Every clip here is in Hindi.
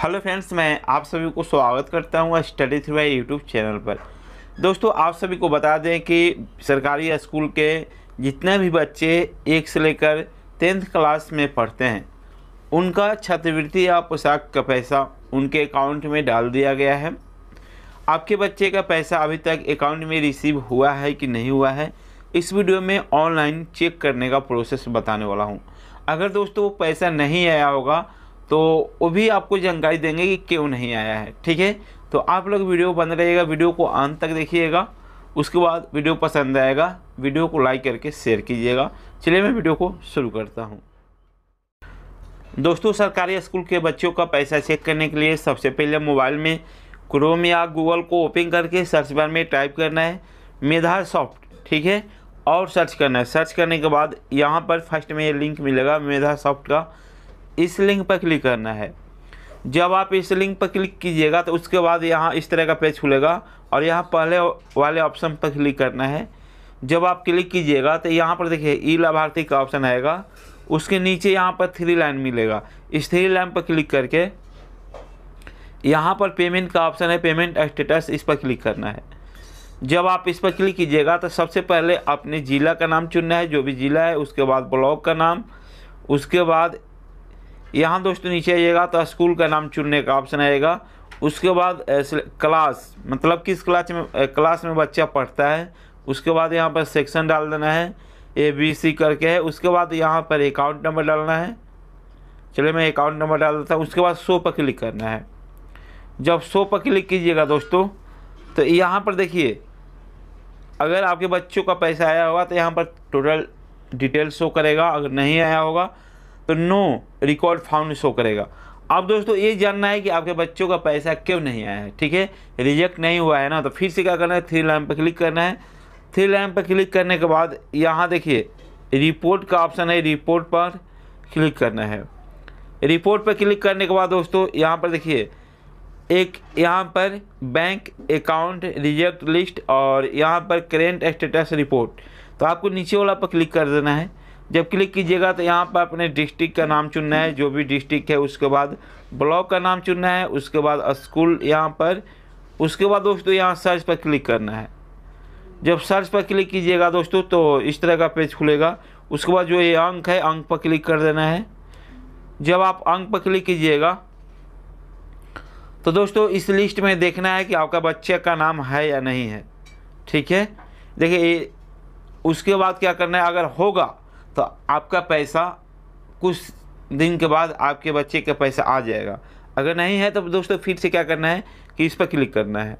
हेलो फ्रेंड्स मैं आप सभी को स्वागत करता हूं study through I YouTube channel पर दोस्तों आप सभी को बता दें कि सरकारी स्कूल के जितने भी बच्चे एक से लेकर टेंथ क्लास में पढ़ते हैं उनका छात्रवृत्ति या पोशाक का पैसा उनके अकाउंट में डाल दिया गया है आपके बच्चे का पैसा अभी तक अकाउंट में रिसीव हुआ है कि नहीं हुआ है इस वीडियो में ऑनलाइन चेक करने का प्रोसेस बताने वाला हूँ अगर दोस्तों वो पैसा नहीं आया होगा तो वो भी आपको जानकारी देंगे कि क्यों नहीं आया है ठीक है तो आप लोग वीडियो बंद रहिएगा वीडियो को अंत तक देखिएगा उसके बाद वीडियो पसंद आएगा वीडियो को लाइक करके शेयर कीजिएगा चलिए मैं वीडियो को शुरू करता हूँ दोस्तों सरकारी स्कूल के बच्चों का पैसा चेक करने के लिए सबसे पहले मोबाइल में क्रोम या गूगल को ओपन करके सर्च बार में टाइप करना है मेधा सॉफ्ट ठीक है और सर्च करना है सर्च करने के बाद यहाँ पर फर्स्ट में ये लिंक मिलेगा मेधा सॉफ्ट का इस लिंक पर क्लिक करना है जब आप इस लिंक पर क्लिक कीजिएगा तो उसके बाद यहाँ इस तरह का पेज खुलेगा और यहाँ पहले वाले ऑप्शन पर क्लिक करना है जब आप क्लिक कीजिएगा तो यहाँ पर देखिए ई लाभार्थी का ऑप्शन आएगा उसके नीचे यहाँ पर थ्री लाइन मिलेगा इस थ्री लाइन पर क्लिक करके यहाँ पर पेमेंट का ऑप्शन है पेमेंट स्टेटस इस पर क्लिक करना है जब आप इस पर क्लिक कीजिएगा तो सबसे पहले अपने ज़िला का नाम चुनना है जो भी ज़िला है उसके बाद ब्लॉक का नाम उसके बाद यहाँ दोस्तों नीचे आइएगा तो स्कूल का नाम चुनने का ऑप्शन आएगा उसके बाद क्लास मतलब किस क्लास में क्लास में बच्चा पढ़ता है उसके बाद यहाँ पर सेक्शन डाल देना है ए बी सी करके है उसके बाद यहाँ पर अकाउंट नंबर डालना है चलिए मैं अकाउंट नंबर डाल देता हूँ उसके बाद शो पर क्लिक करना है जब शो पर क्लिक कीजिएगा दोस्तों तो यहाँ पर देखिए अगर आपके बच्चों का पैसा आया होगा तो यहाँ पर टोटल डिटेल शो करेगा अगर नहीं आया होगा तो नो रिकॉर्ड फाउंड शो करेगा अब दोस्तों ये जानना है कि आपके बच्चों का पैसा क्यों नहीं आया है ठीक है रिजेक्ट नहीं हुआ है ना तो फिर से क्या करना है थ्री लाइन पर क्लिक करना है थ्री लाइन पर क्लिक करने के बाद यहाँ देखिए रिपोर्ट का ऑप्शन है रिपोर्ट पर क्लिक करना है रिपोर्ट पर क्लिक करने के बाद दोस्तों यहाँ पर देखिए एक यहाँ पर बैंक अकाउंट रिजेक्ट लिस्ट और यहाँ पर करेंट स्टेटस रिपोर्ट तो आपको नीचे वाला पर क्लिक कर देना है जब क्लिक कीजिएगा तो यहाँ पर अपने डिस्ट्रिक्ट का नाम चुनना है जो भी डिस्ट्रिक्ट है उसके बाद ब्लॉक का नाम चुनना है उसके बाद स्कूल यहाँ पर उसके बाद दोस्तों यहाँ सर्च पर क्लिक करना है जब सर्च पर क्लिक कीजिएगा दोस्तों तो इस तरह का पेज खुलेगा उसके बाद जो ये अंक है अंक पर क्लिक कर देना है जब आप अंक पर क्लिक कीजिएगा तो दोस्तों इस लिस्ट में देखना है कि आपका बच्चे का नाम है या नहीं है ठीक है देखिए उसके बाद क्या करना है अगर होगा तो आपका पैसा कुछ दिन के बाद आपके बच्चे का पैसा आ जाएगा अगर नहीं है तो दोस्तों फिर से क्या करना है कि इस पर क्लिक करना है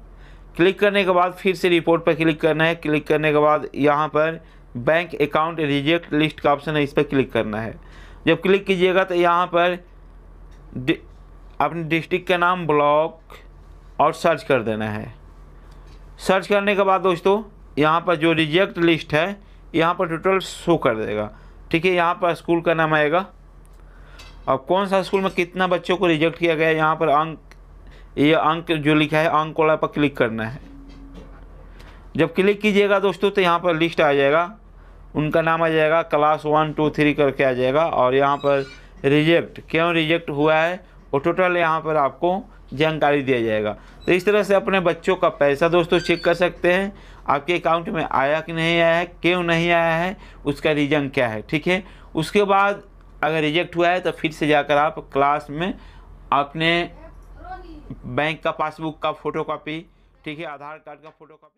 क्लिक करने के बाद फिर से रिपोर्ट पर क्लिक करना है क्लिक करने के बाद यहाँ पर बैंक अकाउंट रिजेक्ट लिस्ट का ऑप्शन है इस पर क्लिक करना है जब क्लिक कीजिएगा तो यहाँ पर अपने डिस्ट्रिक्ट का नाम ब्लॉक और सर्च कर देना है सर्च करने के बाद दोस्तों यहाँ पर जो रिजेक्ट लिस्ट है यहाँ पर टोटल शो कर देगा ठीक है यहाँ पर स्कूल का नाम आएगा अब कौन सा स्कूल में कितना बच्चों को रिजेक्ट किया गया यहाँ पर अंक ये अंक जो लिखा है अंक वाला पर क्लिक करना है जब क्लिक कीजिएगा दोस्तों तो यहाँ पर लिस्ट आ जाएगा उनका नाम आ जाएगा क्लास वन टू थ्री करके आ जाएगा और यहाँ पर रिजेक्ट क्यों रिजेक्ट हुआ है और टोटल यहाँ पर आपको जानकारी दिया जाएगा तो इस तरह से अपने बच्चों का पैसा दोस्तों चेक कर सकते हैं आपके अकाउंट में आया कि नहीं आया है क्यों नहीं आया है उसका रीज़न क्या है ठीक है उसके बाद अगर रिजेक्ट हुआ है तो फिर से जाकर आप क्लास में अपने बैंक का पासबुक का फ़ोटो कापी ठीक है आधार कार्ड का फ़ोटो कापी